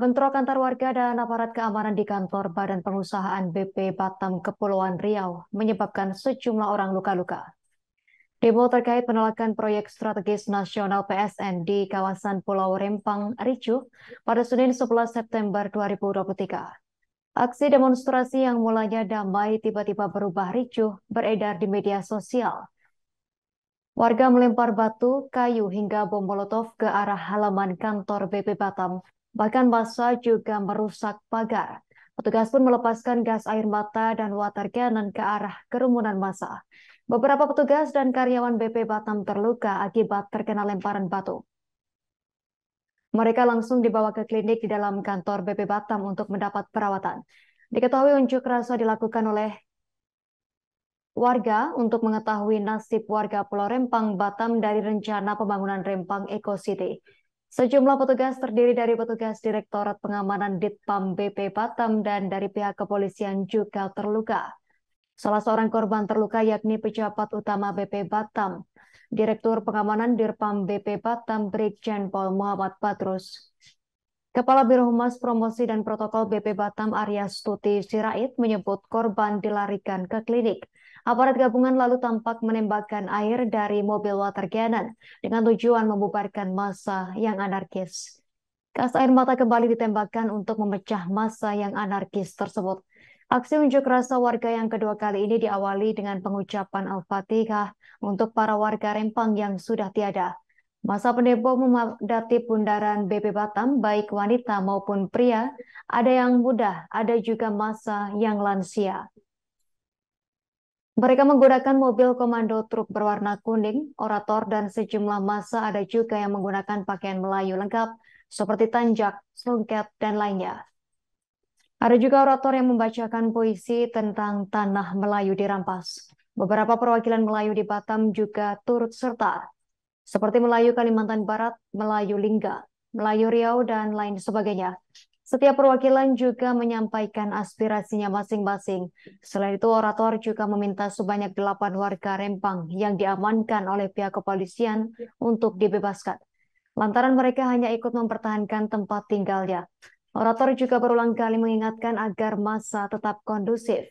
Bentrok antar warga dan aparat keamanan di kantor Badan Pengusahaan BP Batam Kepulauan Riau menyebabkan sejumlah orang luka-luka. Demo terkait penolakan proyek strategis nasional PSN di kawasan Pulau Rempang, Ricu pada Senin 11 September 2023. Aksi demonstrasi yang mulanya damai tiba-tiba berubah ricuh beredar di media sosial. Warga melempar batu, kayu, hingga bom molotov ke arah halaman kantor BP Batam Bahkan massa juga merusak pagar. Petugas pun melepaskan gas air mata dan water cannon ke arah kerumunan massa. Beberapa petugas dan karyawan BP Batam terluka akibat terkena lemparan batu. Mereka langsung dibawa ke klinik di dalam kantor BP Batam untuk mendapat perawatan. Diketahui unjuk rasa dilakukan oleh warga untuk mengetahui nasib warga Pulau Rempang Batam dari rencana pembangunan Rempang Eco City. Sejumlah petugas terdiri dari petugas Direktorat Pengamanan Ditpam BP Batam dan dari pihak kepolisian juga terluka. Salah seorang korban terluka yakni pejabat utama BP Batam, Direktur Pengamanan Dirpam BP Batam Brigjen Pol Muhammad Patrus, Kepala Biro Humas Promosi dan Protokol BP Batam Arya Stuti Sirait menyebut korban dilarikan ke klinik Aparat gabungan lalu tampak menembakkan air dari mobil water cannon dengan tujuan membubarkan massa yang anarkis. Gas air mata kembali ditembakkan untuk memecah massa yang anarkis tersebut. Aksi unjuk rasa warga yang kedua kali ini diawali dengan pengucapan Al-Fatihah untuk para warga Rempang yang sudah tiada. Masa pendepo memadati bundaran BP Batam, baik wanita maupun pria, ada yang muda, ada juga masa yang lansia. Mereka menggunakan mobil komando truk berwarna kuning, orator, dan sejumlah masa ada juga yang menggunakan pakaian Melayu lengkap seperti tanjak, selengkap, dan lainnya. Ada juga orator yang membacakan puisi tentang tanah Melayu dirampas. Beberapa perwakilan Melayu di Batam juga turut serta, seperti Melayu Kalimantan Barat, Melayu Lingga, Melayu Riau, dan lain sebagainya. Setiap perwakilan juga menyampaikan aspirasinya masing-masing. Selain itu, orator juga meminta sebanyak delapan warga Rempang yang diamankan oleh pihak kepolisian untuk dibebaskan. Lantaran mereka hanya ikut mempertahankan tempat tinggalnya. Orator juga berulang kali mengingatkan agar masa tetap kondusif,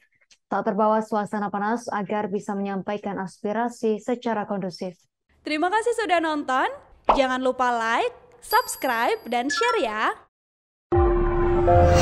tak terbawa suasana panas agar bisa menyampaikan aspirasi secara kondusif. Terima kasih sudah nonton. Jangan lupa like, subscribe, dan share ya. Bye.